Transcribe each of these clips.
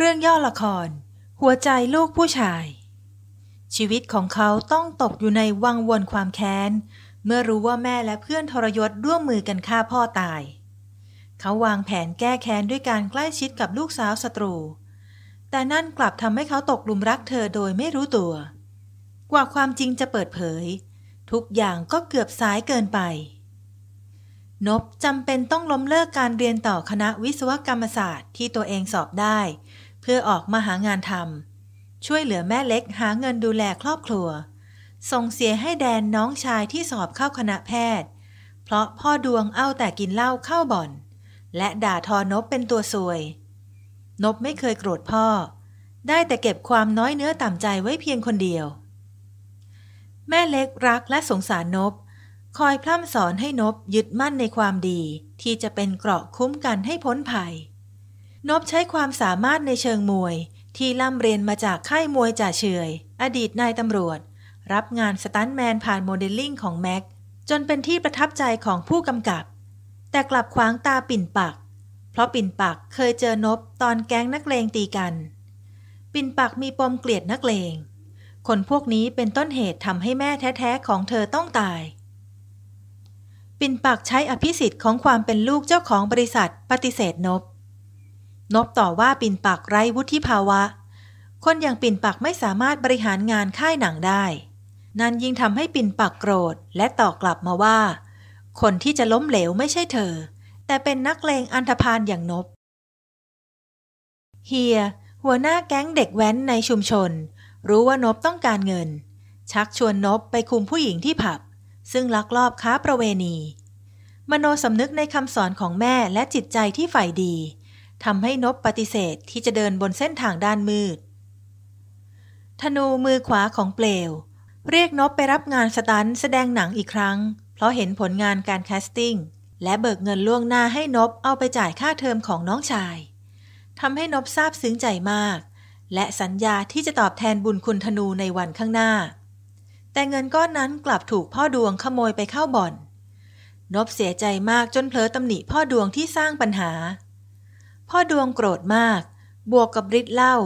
เรื่องย่อละคร หัวใจลูกผู้ชาย ชีวิตของเขาต้องตกอยู่ในวังวนความแค้น เมื่อรู้ว่าแม่และเพื่อนทรยศร่วมมือกันฆ่าพ่อตาย เขาวางแผนแก้แค้นด้วยการใกล้ชิดกับลูกสาวศัตรู แต่นั่นกลับทำให้เขาตกลุมรักเธอโดยไม่รู้ตัว กว่าความจริงจะเปิดเผย ทุกอย่างก็เกือบสายเกินไป นบจำเป็นต้องล้มเลิกการเรียนต่อคณะวิศวกรรมศาสตร์ที่ตัวเองสอบได้พื่อออกมาหางานทำช่วยเหลือแม่เล็กหาเงินดูแลครอบครัว ส่งเสียให้แดนน้องชายที่สอบเข้าคณะแพทย์ เพราะพ่อดวงเอาแต่กินเหล้าเข้าบ่อน และด่าทอนบเป็นตัวซวยนบไม่เคยโกรธพ่อ ได้แต่เก็บความน้อยเนื้อต่ำใจไว้เพียงคนเดียว แม่เล็กรักและสงสารนบคอยพร่ำสอนให้นบยึดมั่นในความดีที่จะเป็นเกราะคุ้มกันให้พ้นภัยนบใช้ความสามารถในเชิงมวย ที่ล่ำเรียนมาจากค่ายมวย จ่าเฉย อดีตนายตำรวจ รับงานสตันแมนผ่าน โมเดลลิ่งของ แม็กจนเป็นที่ประทับใจของผู้กำกับ แต่กลับขวางตาปิ่น ปัก เพราะปิ่น ปักเคยเจอนบ ตอนแก๊งนักเลงตีกัน ปิ่น ปักมีปมเกลียดนักเลง คนพวกนี้เป็นต้นเหตุทำให้แม่แท้ๆของเธอต้องตาย ปิ่นปักใช้อภิสิทธิ์ของความเป็นลูกเจ้าของบริษัท ปฏิเสธนบนบต่อว่าปิ่นปักไร้วุฒิภาวะ คนอย่างปิ่นปักไม่สามารถบริหารงานค่ายหนังได้ นั่นยิ่งทำให้ปิ่นปักโกรธและต่อกลับมาว่า คนที่จะล้มเหลวไม่ใช่เธอ แต่เป็นนักเลงอันธพาลอย่างนบ เฮียหัวหน้าแก๊งเด็กแว้นในชุมชน รู้ว่านบต้องการเงิน ชักชวนนบไปคุมผู้หญิงที่ผับ ซึ่งลักลอบค้าประเวณี มโนสำนึกในคำสอนของแม่และจิตใจที่ใฝ่ดีทำให้นบปฏิเสธที่จะเดินบนเส้นทางด้านมืด ธนูมือขวาของเปลว เรียกนบไปรับงานสตันแสดงหนังอีกครั้งเพราะเห็นผลงานการแคสติ้งและเบิกเงินล่วงหน้าให้นบเอาไปจ่ายค่าเทอมของน้องชาย ทำให้นบซาบซึ้งใจมาก และสัญญาที่จะตอบแทนบุญคุณธนูในวันข้างหน้า แต่เงินก้อนนั้นกลับถูกพ่อดวงขโมยไปเข้าบ่อน นบเสียใจมากจนเผลอตำหนิพ่อดวงที่สร้างปัญหาพ่อดวงโกรธมาก บวกกับฤทธิ์เล่า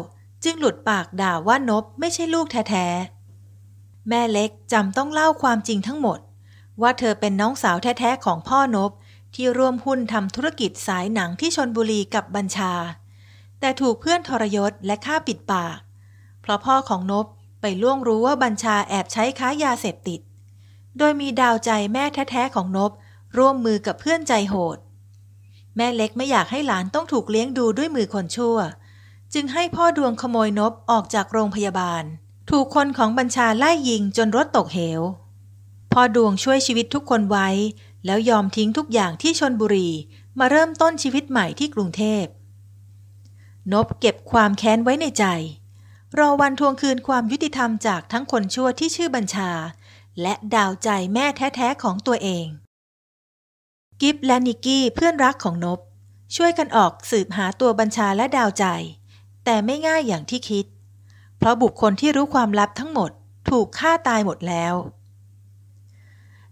จึงหลุดปากด่าว่านบไม่ใช่ลูกแท้ๆแม่เล็กจำต้องเล่าความจริงทั้งหมด ว่าเธอเป็นน้องสาวแท้ ๆ ของพ่อนบ ที่ร่วมหุ้นทำธุรกิจสายหนังที่ชนบุรีกับบัญชา แต่ถูกเพื่อนทรยศและฆ่าปิดปาก เพราะพ่อของนบไปล่วงรู้ว่าบัญชาแอบใช้ค้ายาเสพติด โดยมีดาวใจแม่แท้ๆของนบร่วมมือกับเพื่อนใจโหดแม่เล็กไม่อยากให้หลานต้องถูกเลี้ยงดูด้วยมือคนชั่ว จึงให้พ่อดวงขโมยนบออกจากโรงพยาบาล ถูกคนของบัญชาไล่ยิงจนรถตกเหว พ่อดวงช่วยชีวิตทุกคนไว้ แล้วยอมทิ้งทุกอย่างที่ชนบุรี มาเริ่มต้นชีวิตใหม่ที่กรุงเทพ นบเก็บความแค้นไว้ในใจ รอวันทวงคืนความยุติธรรมจากทั้งคนชั่วที่ชื่อบัญชา และดาวใจแม่แท้ๆของตัวเองกิฟและนิกกี้เพื่อนรักของนบช่วยกันออกสืบหาตัวบัญชาและดาวใจ แต่ไม่ง่ายอย่างที่คิด เพราะบุคคลที่รู้ความลับทั้งหมดถูกฆ่าตายหมดแล้ว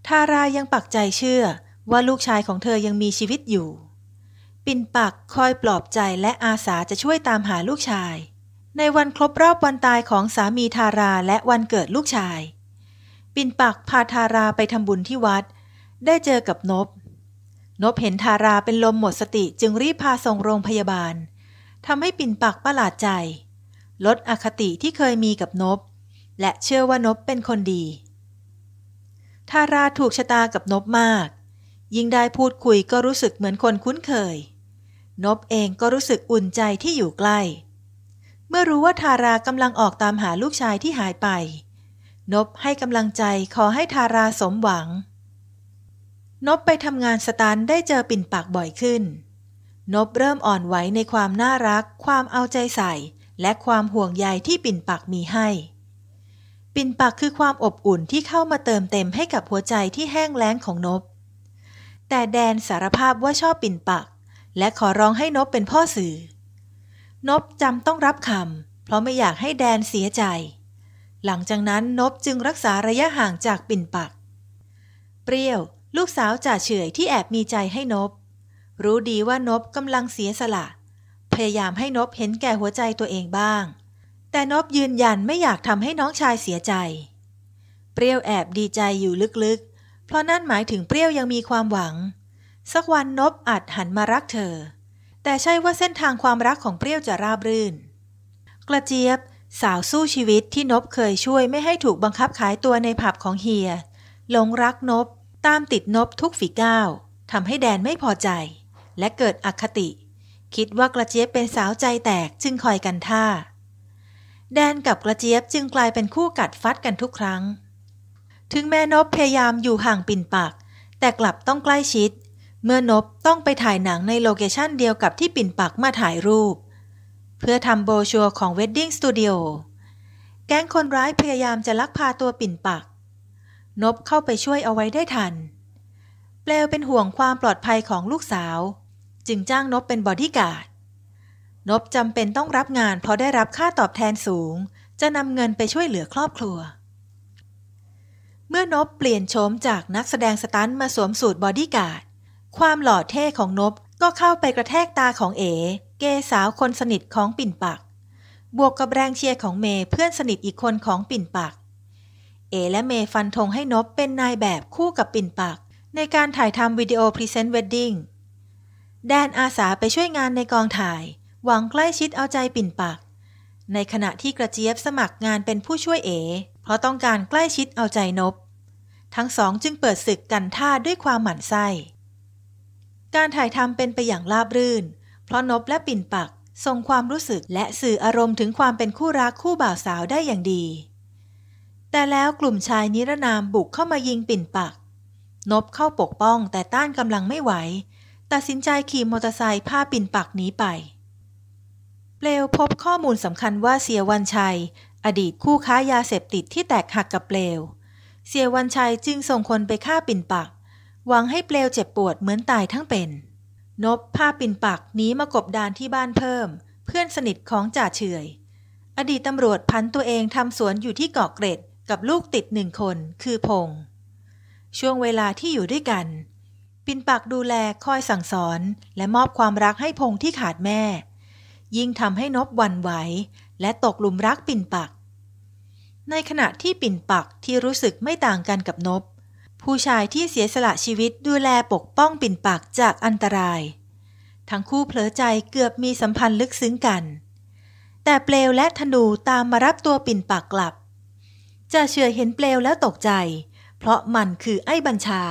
ทารายังปักใจเชื่อ ว่าลูกชายของเธอยังมีชีวิตอยู่ ปินปักคอยปลอบใจและอาสาจะช่วยตามหาลูกชาย ในวันครบรอบวันตายของสามีทาราและวันเกิดลูกชาย ปินปักพาทาราไปทำบุญที่วัด ได้เจอกับนบนบเห็นทาราเป็นลมหมดสติจึงรีบพาส่งโรงพยาบาลทำให้ปิ่นปักประหลาดใจ ลด อคติที่เคยมีกับนบ และเชื่อว่านบเป็นคนดี ทาราถูก ชะตากับนบมาก ยิ่ง ได้พูด คุยก็รู้สึกเหมือนคนคุ้นเคย นบเองก็รู้สึกอุ่นใจที่อยู่ใกล้ เมื่อรู้ว่าทารากำลังออกตามหาลูกชายที่หายไปนบให้กำลังใจขอให้ทาราสมหวังนบไปทำงานสตันได้เจอปิ่นปากบ่อยขึ้น นบเริ่มอ่อนไหวในความน่ารัก ความเอาใจใส่ และความห่วงใยที่ปิ่นปากมีให้ ปิ่นปากคือความอบอุ่นที่เข้ามาเติมเต็มให้กับหัวใจที่แห้งแล้งของนบ แต่แดนสารภาพว่าชอบปิ่นปากและขอร้องให้นบเป็นพ่อสื่อนบจำต้องรับคำเพราะไม่อยากให้แดนเสียใจ หลังจากนั้นนบจึงรักษาระยะห่างจากปิ่นปัก เปรี้ยวลูกสาวจ่าเฉยที่แอบมีใจให้นบ รู้ดีว่านบกำลังเสียสละ พยายามให้นบเห็นแก่หัวใจตัวเองบ้าง แต่นบยืนยันไม่อยากทำให้น้องชายเสียใจ เปรี้ยวแอบดีใจอยู่ลึกๆ เพราะนั่นหมายถึงเปรี้ยวยังมีความหวัง สักวันนบอาจหันมารักเธอ แต่ใช่ว่าเส้นทางความรักของเปรี้ยวจะราบรื่น กระเจี๊ยบ สาวสู้ชีวิตที่นบเคยช่วยไม่ให้ถูกบังคับขายตัวในผับของเฮียหลงรักนบตามติดนบทุกฝีก้าวทำให้แดนไม่พอใจ และเกิดอคติ คิดว่ากระเจี๊ยบเป็นสาวใจแตกจึงคอยกันท่า แดนกับกระเจี๊ยบจึงกลายเป็นคู่กัดฟัดกันทุกครั้ง ถึงแม่นบพยายามอยู่ห่างปิ่นปากแต่กลับต้องใกล้ชิด เมื่อนบต้องไปถ่ายหนังในโลเคชันเดียวกับที่ปิ่นปักมาถ่ายรูป เพื่อทำโบชัวของเวดดิ้งสตูดิโอแก๊งคนร้ายพยายามจะลักพาตัวปิ่นปักนบเข้าไปช่วยเอาไว้ได้ทัน เปลวเป็นห่วงความปลอดภัยของลูกสาว จึงจ้างนบเป็นบอดี้การ์ดนบจำเป็นต้องรับงานเพราะได้รับค่าตอบแทนสูง จะนำเงินไปช่วยเหลือครอบครัว เมื่อนบเปลี่ยนโฉมจากนักแสดงสตันมาสวมสูตรบอดี้การ์ดความหล่อเท่ของนบก็เข้าไปกระแทกตาของเอ๋เกสาวคนสนิทของปิ่นปัก บวกกับแรงเชียร์ของเมย์เพื่อนสนิทอีกคนของปิ่นปักเอ และเม ฟันธงให้นบเป็นนายแบบคู่กับปิ่นปัก ในการถ่ายทำวิดีโอพรีเซนต์เวดดิ้งแดนอาสาไปช่วยงานในกองถ่าย หวังใกล้ชิดเอาใจปิ่นปัก ในขณะที่กระเจี๊ยบสมัครงานเป็นผู้ช่วยเอ เพราะต้องการใกล้ชิดเอาใจนบ ทั้งสองจึงเปิดศึกกันท่าด้วยความหมั่นไส้ การถ่ายทำเป็นไปอย่างราบรื่น เพราะนบและปิ่นปักส่งความรู้สึกและสื่ออารมณ์ถึงความเป็นคู่รักคู่บ่าวสาวได้อย่างดีแต่แล้วกลุ่มชายนิรนามบุกเข้ามายิงปิ่นปัก นบเข้าปกป้องแต่ต้านกำลังไม่ไหว ตัดสินใจขี่มอเตอร์ไซค์พาปิ่นปักหนีไป เปลวพบข้อมูลสำคัญว่าเสียวันชัย อดีตคู่ค้ายาเสพติดที่แตกหักกับเปลว เสียวันชัยจึงส่งคนไปฆ่าปิ่นปัก หวังให้เปลวเจ็บปวดเหมือนตายทั้งเป็น นบพาปิ่นปักหนีมากบดานที่บ้านเพิ่ม เพื่อนสนิทของจ่าเฉย อดีตตำรวจพันตัวเองทำสวนอยู่ที่เกาะเกร็ดกับลูกติดหนึ่งคนคือพงช่วงเวลาที่อยู่ด้วยกัน ปินปักดูแลคอยสั่งสอนและมอบความรักให้พงที่ขาดแม่ ยิ่งทำให้นบวันไหว และตกหลุมรักปินปัก ในขณะที่ปินปักที่รู้สึกไม่ต่างกันกับนบ ผู้ชายที่เสียสละชีวิตดูแลปกป้องปินปักจากอันตราย ทั้งคู่เผลอใจเกือบมีสัมพันธ์ลึกซึ้งกัน แต่เปลวและธนูตามมารับตัวปินปักกลับจ่าเฉยเห็นเปลวแล้วตกใจ เพราะมันคือไอ้บัญชา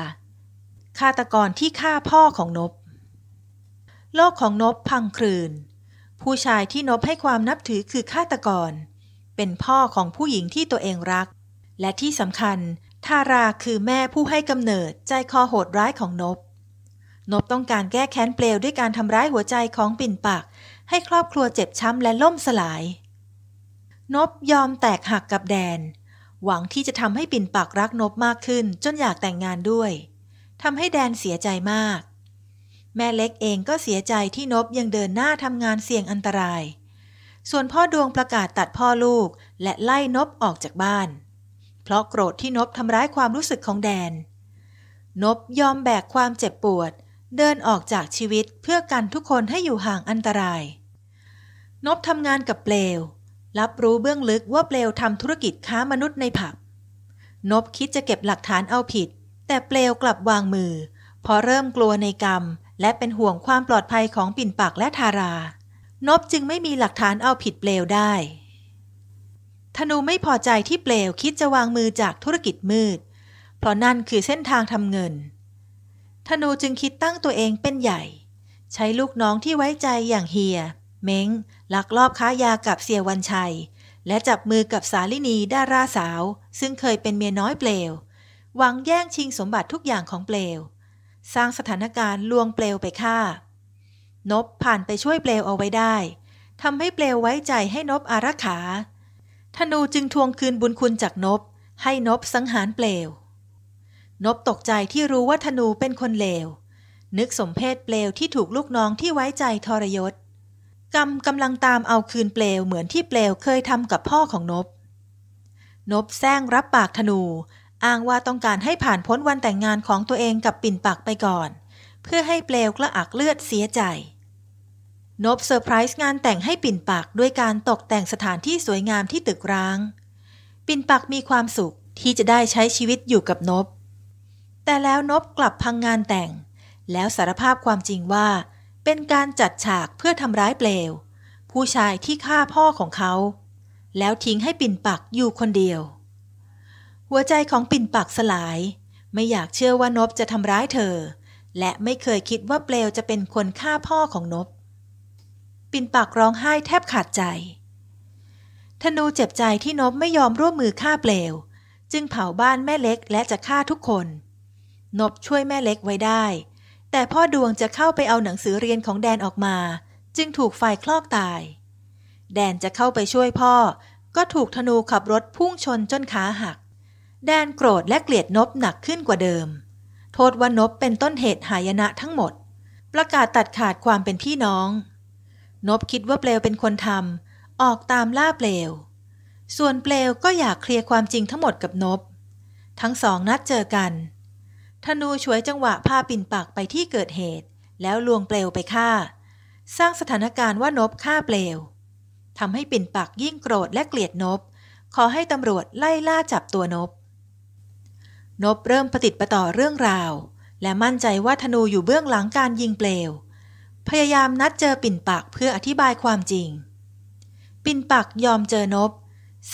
ฆาตกรที่ฆ่าพ่อของนบโลกของนบพังคลืน ผู้ชายที่นบให้ความนับถือคือฆาตกร เป็นพ่อของผู้หญิงที่ตัวเองรัก และที่สำคัญทาราคือแม่ผู้ให้กำเนิดใจคอโหดร้ายของนบนบต้องการแก้แค้นเปลวด้วยการทำร้ายหัวใจของปิ่นปัก ให้ครอบครัวเจ็บช้ำและล่มสลายนบยอมแตกหักกับแดนหวังที่จะทำให้ปิ่นปักรักนบมากขึ้น จนอยากแต่งงานด้วยทำให้แดนเสียใจมาก แม่เล็กเองก็เสียใจที่นบยังเดินหน้าทำงานเสี่ยงอันตราย ส่วนพ่อดวงประกาศตัดพ่อลูก และไล่นบออกจากบ้าน เพราะโกรธที่นบทำร้ายความรู้สึกของแดน นบยอมแบกความเจ็บปวด เดินออกจากชีวิตเพื่อกันทุกคนให้อยู่ห่างอันตราย นบทำงานกับเปลวรับรู้เบื้องลึกว่าเปลวทำธุรกิจค้ามนุษย์ในผับนบคิดจะเก็บหลักฐานเอาผิด แต่เปลวกลับวางมือเพราะเริ่มกลัวในกรรม และเป็นห่วงความปลอดภัยของปิ่นปากและทารา นบจึงไม่มีหลักฐานเอาผิดเปลวได้ ธนูไม่พอใจที่เปลวคิดจะวางมือจากธุรกิจมืด เพราะนั่นคือเส้นทางทำเงิน ธนูจึงคิดตั้งตัวเองเป็นใหญ่ ใช้ลูกน้องที่ไว้ใจอย่างเฮียเม้งลักลอบค้ายากับเสียวันชัย และจับมือกับสาลินีดาราสาว ซึ่งเคยเป็นเมียน้อยเปลวหวังแย่งชิงสมบัติทุกอย่างของเปลว สร้างสถานการณ์ลวงเปลวไปฆ่านบผ่านไปช่วยเปลวเอาไว้ได้ทำให้เปลวไว้ใจให้นบอารักขา ธนูจึงทวงคืนบุญคุณจากนบ ให้นบสังหารเปลวนบตกใจที่รู้ว่าธนูเป็นคนเลวนึกสมเพศเปลวที่ถูกลูกน้องที่ไว้ใจทรยศกำกำลังตามเอาคืนเปลวเหมือนที่เปลวเคยทำกับพ่อของนบ นบแซงรับปากธนู อ้างว่าต้องการให้ผ่านพ้นวันแต่งงานของตัวเองกับปิ่นปักไปก่อน เพื่อให้เปลวกระอักเลือดเสียใจ นบเซอร์ไพรส์งานแต่งให้ปิ่นปักด้วยการตกแต่งสถานที่สวยงามที่ตึกร้าง ปิ่นปักมีความสุขที่จะได้ใช้ชีวิตอยู่กับนบ แต่แล้วนบกลับพังงานแต่ง แล้วสารภาพความจริงว่าเป็นการจัดฉากเพื่อทำร้ายเปลว ผู้ชายที่ฆ่าพ่อของเขา แล้วทิ้งให้ปิ่นปักอยู่คนเดียว หัวใจของปิ่นปักสลาย ไม่อยากเชื่อว่านบจะทำร้ายเธอ และไม่เคยคิดว่าเปลวจะเป็นคนฆ่าพ่อของนบปิ่นปักร้องไห้แทบขาดใจธนูเจ็บใจที่นบไม่ยอมร่วมมือฆ่าเปลว จึงเผาบ้านแม่เล็กและจะฆ่าทุกคนนบช่วยแม่เล็กไว้ได้แต่พ่อดวงจะเข้าไปเอาหนังสือเรียนของแดนออกมา จึงถูกไฟคลอกตาย แดนจะเข้าไปช่วยพ่อ ก็ถูกธนูขับรถพุ่งชนจนขาหัก แดนโกรธและเกลียดนบหนักขึ้นกว่าเดิม โทษว่านบเป็นต้นเหตุหายนะทั้งหมด ประกาศตัดขาดความเป็นพี่น้องนบคิดว่าเปลวเป็นคนทำออกตามล่าเปลว ส่วนเปลวก็อยากเคลียร์ความจริงทั้งหมดกับนบทั้งสองนัดเจอกันธนูช่วยจังหวะพาปิ่นปักไปที่เกิดเหตุ แล้วลวงเปลวไปฆ่า สร้างสถานการณ์ว่านบฆ่าเปลวทำให้ปิ่นปักยิ่งโกรธและเกลียดนบขอให้ตำรวจไล่ล่าจับตัวนบ นบเริ่มปฏิติประต่อเรื่องราว และมั่นใจว่าธนูอยู่เบื้องหลังการยิงเปลว พยายามนัดเจอปิ่นปักเพื่ออธิบายความจริง ปิ่นปักยอมเจอนบ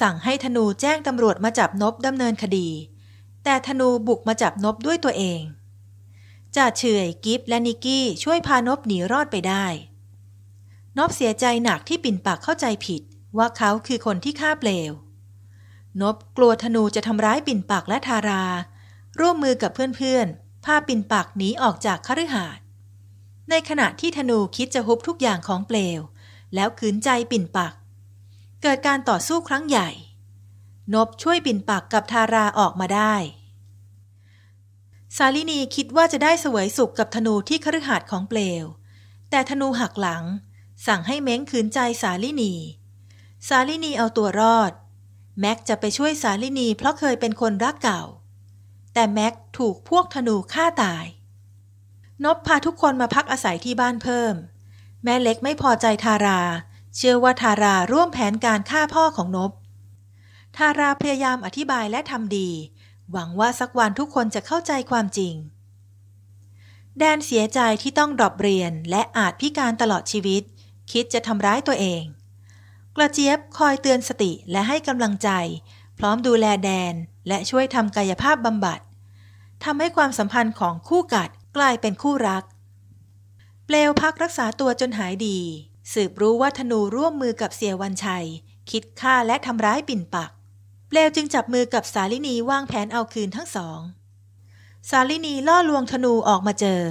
สั่งให้ธนูแจ้งตำรวจมาจับนบดำเนินคดีแต่ธนูบุกมาจับนบด้วยตัวเองจ่าเฉยกิฟและนิกกี้ช่วยพานบหนีรอดไปได้ นบเสียใจหนักที่ปิ่นปากเข้าใจผิด ว่าเขาคือคนที่ฆ่าเปลว นบกลัวธนูจะทำร้ายปิ่นปากและทารา ร่วมมือกับเพื่อนๆพาปิ่นปากหนีออกจากคฤหาสน์ ในขณะที่ธนูคิดจะฮุบทุกอย่างของเปลว แล้วขืนใจปิ่นปากเกิดการต่อสู้ครั้งใหญ่นบช่วยบินปักกับทาราออกมาได้ สาลินีคิดว่าจะได้สวยสุขกับธนูที่คฤหาสน์ของเปลว แต่ธนูหักหลัง สั่งให้เม้งขืนใจสาลินี สาลินีเอาตัวรอด แม็กจะไปช่วยสาลินีเพราะเคยเป็นคนรักเก่า แต่แม็กถูกพวกธนูฆ่าตาย นบพาทุกคนมาพักอาศัยที่บ้านเพิ่ม แม่เล็กไม่พอใจทารา เชื่อว่าทาราร่วมแผนการฆ่าพ่อของนบทาราพยายามอธิบายและทำดี หวังว่าสักวันทุกคนจะเข้าใจความจริง แดนเสียใจที่ต้องดรอปเรียนและอาจพิการตลอดชีวิต คิดจะทำร้ายตัวเอง กระเจี๊ยบคอยเตือนสติและให้กำลังใจ พร้อมดูแลแดนและช่วยทำกายภาพบำบัดทำให้ความสัมพันธ์ของคู่กัดกลายเป็นคู่รัก เปลวพักรักษาตัวจนหายดี สืบรู้ว่าธนูร่วมมือกับเสียวันชัย คิดฆ่าและทำร้ายปิ่นปักเปลวจึงจับมือกับสาลินีวางแผนเอาคืนทั้งสอง สาลินีล่อลวงธนูออกมาเจอ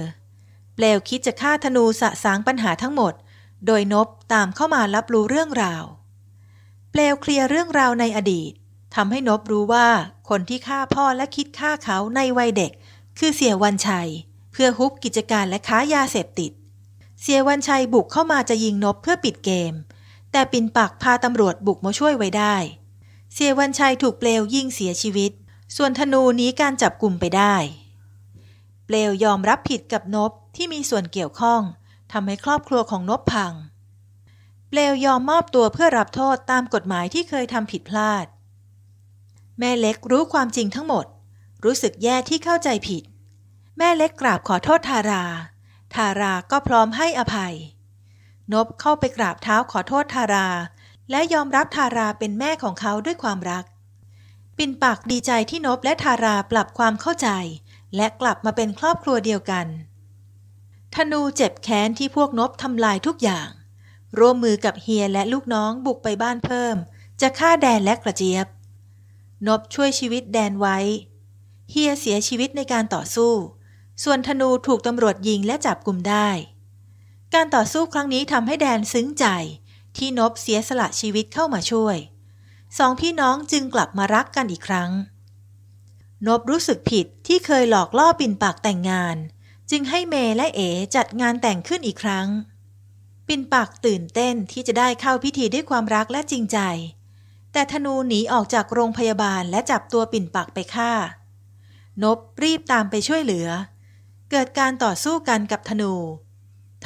เปลวคิดจะฆ่าธนูสะสางปัญหาทั้งหมด โดยนบตามเข้ามารับรู้เรื่องราวเปลวเคลียร์เรื่องราวในอดีตทำให้นบรู้ว่าคนที่ฆ่าพ่อและคิดฆ่าเขาในวัยเด็ก คือเสียวันชัย เพื่อฮุบกิจการและค้ายาเสพติด เสียวันชัยบุกเข้ามาจะยิงนบเพื่อปิดเกม แต่ปินปักพาตำรวจบุกมาช่วยไว้ได้เสียวันชัยถูกเปลวยิงเสียชีวิต ส่วนธนูนี้ การจับกลุ่มไปได้ เปลวยอมรับผิดกับนบที่มีส่วนเกี่ยวข้องทำให้ครอบครัวของนบพัง เปลวยอมมอบตัวเพื่อรับโทษตามกฎหมายที่เคยทำผิดพลาด แม่เล็กรู้ความจริงทั้งหมด รู้สึกแย่ที่เข้าใจผิด แม่เล็กกราบขอโทษทารา ทาราก็พร้อมให้อภัย นบเข้าไปกราบเท้าขอโทษทาราและยอมรับทาราเป็นแม่ของเขาด้วยความรัก ปินปักดีใจที่นบและทาราปรับความเข้าใจ และกลับมาเป็นครอบครัวเดียวกัน ธนูเจ็บแค้นที่พวกนบทำลายทุกอย่าง ร่วมมือกับเฮียและลูกน้องบุกไปบ้านเพิ่ม จะฆ่าแดนและกระเจี๊ยบ นบช่วยชีวิตแดนไว้ เฮียเสียชีวิตในการต่อสู้ ส่วนธนูถูกตำรวจยิงและจับกลุ่มได้ การต่อสู้ครั้งนี้ทำให้แดนซึ้งใจที่นบเสียสละชีวิตเข้ามาช่วย สองพี่น้องจึงกลับมารักกันอีกครั้ง นบรู้สึกผิดที่เคยหลอกล่อปิ่นปากแต่งงาน จึงให้เมย์และเอจัดงานแต่งขึ้นอีกครั้ง ปิ่นปากตื่นเต้นที่จะได้เข้าพิธีด้วยความรักและจริงใจ แต่ธนูหนีออกจากโรงพยาบาลและจับตัวปิ่นปากไปฆ่า นบรีบตามไปช่วยเหลือ เกิดการต่อสู้กันกับธนู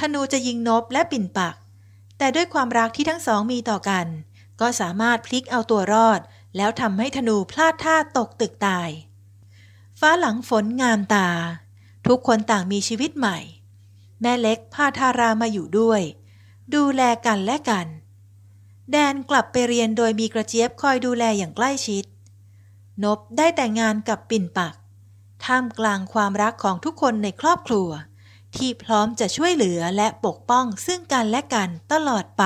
ธนูจะยิงนบและปิ่นปากแต่ ด้วยความรักที่ทั้งสองมีต่อกัน ก็สามารถ พลิกเอาตัวรอด แล้วทำให้ธนูพลาดท่าตก ตึก ตาย ฟ้าหลังฝนงามตา ทุกคนต่างมีชีวิตใหม่ แม่เล็ก พา ทารามาอยู่ด้วย ดูแลกัน และกัน แดนกลับไปเรียนโดยมีกระเจี๊ยบคอยดูแลอย่างใกล้ชิดนบได้แต่งงานกับปิ่นปักท่ามกลางความรักของทุกคนในครอบครัวที่พร้อมจะช่วยเหลือและปกป้องซึ่งกันและกันตลอดไป